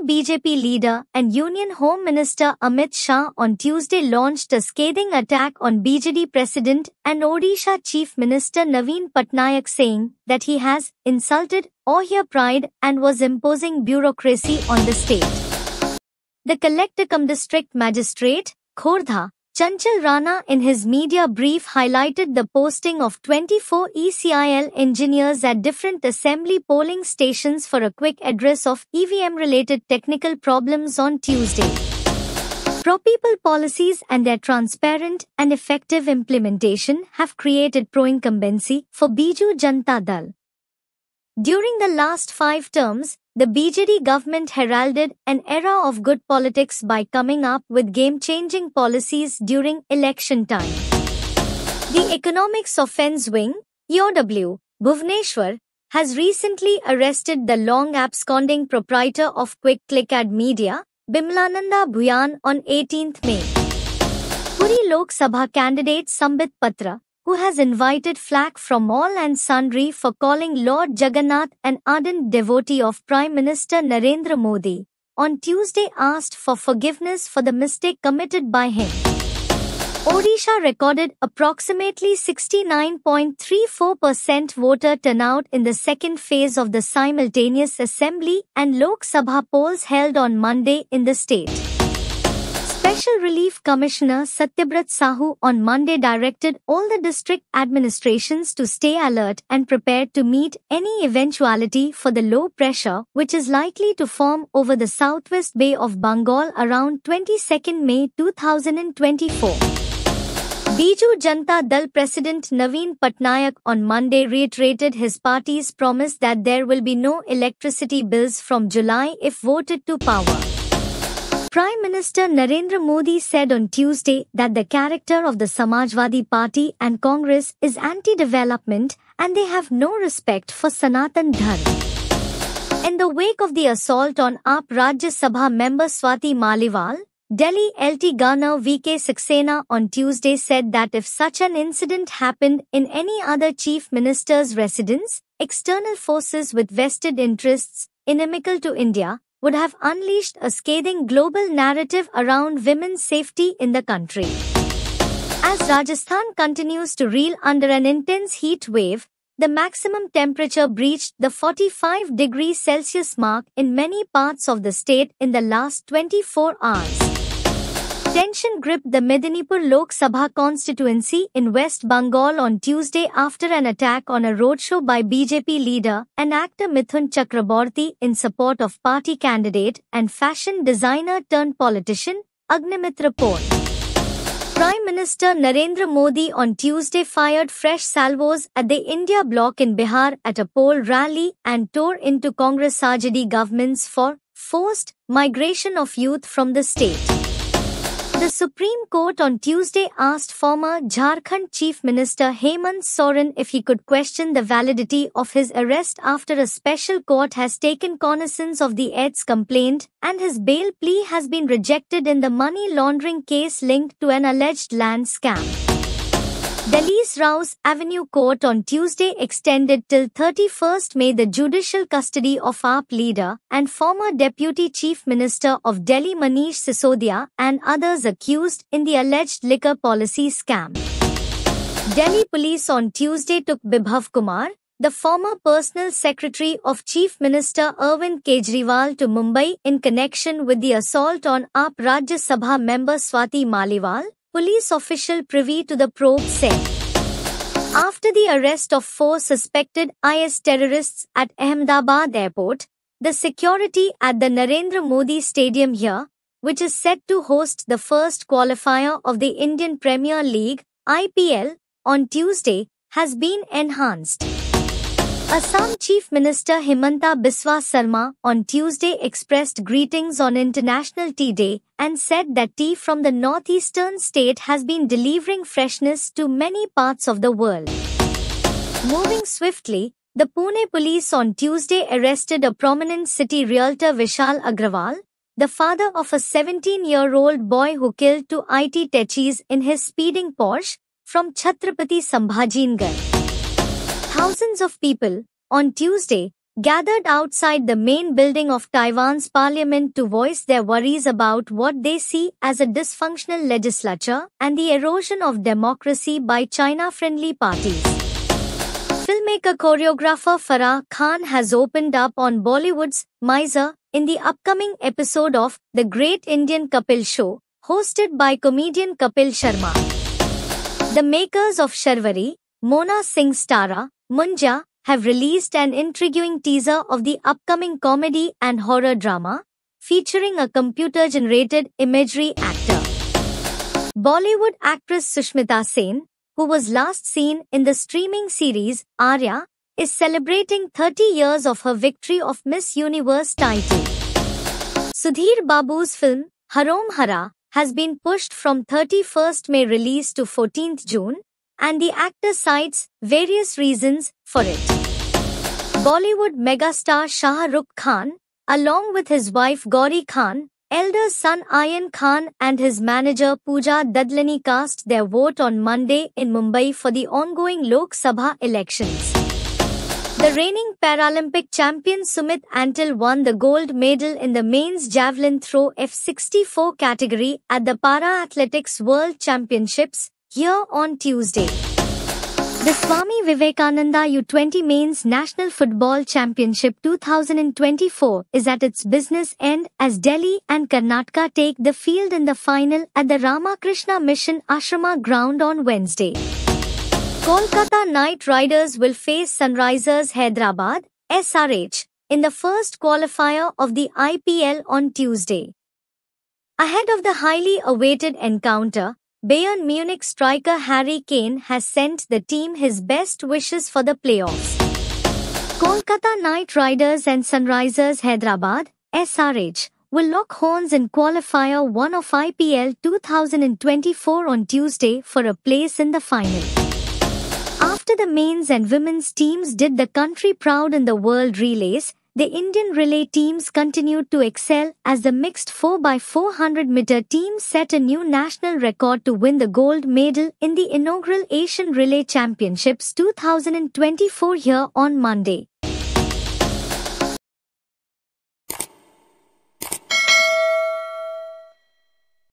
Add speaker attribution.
Speaker 1: Senior BJP leader and Union Home Minister Amit Shah on Tuesday launched a scathing attack on BJD President and Odisha Chief Minister Naveen Patnaik saying that he has insulted Ohia pride and was imposing bureaucracy on the state. The Collector cum District Magistrate, Khordha, Chanchal Rana in his media brief highlighted the posting of 24 ECIL engineers at different assembly polling stations for a quick address of EVM-related technical problems on Tuesday. Pro-people policies and their transparent and effective implementation have created pro-incumbency for Biju Janata Dal. During the last five terms, the BJD government heralded an era of good politics by coming up with game-changing policies during election time. The Economics Offence Wing, EOW, Bhuvneshwar, has recently arrested the long absconding proprietor of Quick Click Ad Media, Bimlananda Bhuyan on 18th May. Puri Lok Sabha candidate Sambit Patra, who has invited flack from all and sundry for calling Lord Jagannath an ardent devotee of Prime Minister Narendra Modi, on Tuesday asked for forgiveness for the mistake committed by him. Odisha recorded approximately 69.34% voter turnout in the second phase of the simultaneous assembly and Lok Sabha polls held on Monday in the state. Special Relief Commissioner Satyabrat Sahu on Monday directed all the district administrations to stay alert and prepared to meet any eventuality for the low pressure which is likely to form over the southwest bay of Bengal around 22 May 2024. Biju Janta Dal President Naveen Patnaik on Monday reiterated his party's promise that there will be no electricity bills from July if voted to power. Prime Minister Narendra Modi said on Tuesday that the character of the Samajwadi Party and Congress is anti-development and they have no respect for Sanatan Dharma. In the wake of the assault on AAP Rajya Sabha member Swati Maliwal, Delhi LT Governor VK Saxena on Tuesday said that if such an incident happened in any other chief minister's residence, external forces with vested interests inimical to India would have unleashed a scathing global narrative around women's safety in the country. As Rajasthan continues to reel under an intense heat wave, the maximum temperature breached the 45 degrees Celsius mark in many parts of the state in the last 24 hours. Tension gripped the Medinipur Lok Sabha constituency in West Bengal on Tuesday after an attack on a roadshow by BJP leader and actor Mithun Chakraborty in support of party candidate and fashion designer turned politician Agnimitra Paul. Prime Minister Narendra Modi on Tuesday fired fresh salvos at the India bloc in Bihar at a poll rally and tore into Congress Sajadi governments for forced migration of youth from the state. The Supreme Court on Tuesday asked former Jharkhand Chief Minister Hemant Soren if he could question the validity of his arrest after a special court has taken cognizance of the EDS complaint and his bail plea has been rejected in the money laundering case linked to an alleged land scam. Delhi's Rouse Avenue Court on Tuesday extended till 31st May the judicial custody of AAP leader and former Deputy Chief Minister of Delhi Manish Sisodia and others accused in the alleged liquor policy scam. Delhi police on Tuesday took Bibhav Kumar, the former personal secretary of Chief Minister Arvind Kejriwal to Mumbai in connection with the assault on AAP Rajya Sabha member Swati Maliwal Police official privy to the probe said. After the arrest of four suspected IS terrorists at Ahmedabad airport, the security at the Narendra Modi Stadium here, which is set to host the first qualifier of the Indian Premier League, IPL, on Tuesday, has been enhanced. Assam Chief Minister Himanta Biswa Sarma on Tuesday expressed greetings on International Tea Day and said that tea from the northeastern state has been delivering freshness to many parts of the world. Moving swiftly, the Pune police on Tuesday arrested a prominent city realtor Vishal Agrawal, the father of a 17-year-old boy who killed two IT techies in his speeding Porsche from Chhatrapati Sambhajinagar. Thousands of people, on Tuesday, gathered outside the main building of Taiwan's parliament to voice their worries about what they see as a dysfunctional legislature and the erosion of democracy by China-friendly parties. Filmmaker choreographer Farah Khan has opened up on Bollywood's Miser in the upcoming episode of The Great Indian Kapil Show, hosted by comedian Kapil Sharma. The makers of Sharvari, Mona Singh Stara, Munja have released an intriguing teaser of the upcoming comedy and horror drama featuring a computer generated imagery actor. Bollywood actress Sushmita Sen, who was last seen in the streaming series Arya, is celebrating 30 years of her victory of Miss Universe title. Sudhir Babu's film Harom Hara has been pushed from 31st May release to 14th June, and the actor cites various reasons for it. Bollywood megastar Shah Rukh Khan, along with his wife Gauri Khan, elder son Ayan Khan and his manager Pooja Dadlani cast their vote on Monday in Mumbai for the ongoing Lok Sabha elections. The reigning Paralympic champion Sumit Antil won the gold medal in the men's javelin throw F64 category at the Para Athletics World Championships, here on Tuesday. The Swami Vivekananda U20 Men's National Football Championship 2024 is at its business end as Delhi and Karnataka take the field in the final at the Ramakrishna Mission Ashrama ground on Wednesday. Kolkata Knight Riders will face Sunrisers Hyderabad SRH in the first qualifier of the IPL on Tuesday. Ahead of the highly awaited encounter, Bayern Munich striker Harry Kane has sent the team his best wishes for the playoffs. Kolkata Knight Riders and Sunrisers Hyderabad (SRH) will lock horns in qualifier 1 of IPL 2024 on Tuesday for a place in the final. After the men's and women's teams did the country proud in the world relays, the Indian relay teams continued to excel as the mixed 4x400 meter team set a new national record to win the gold medal in the inaugural Asian Relay Championships 2024 here on Monday.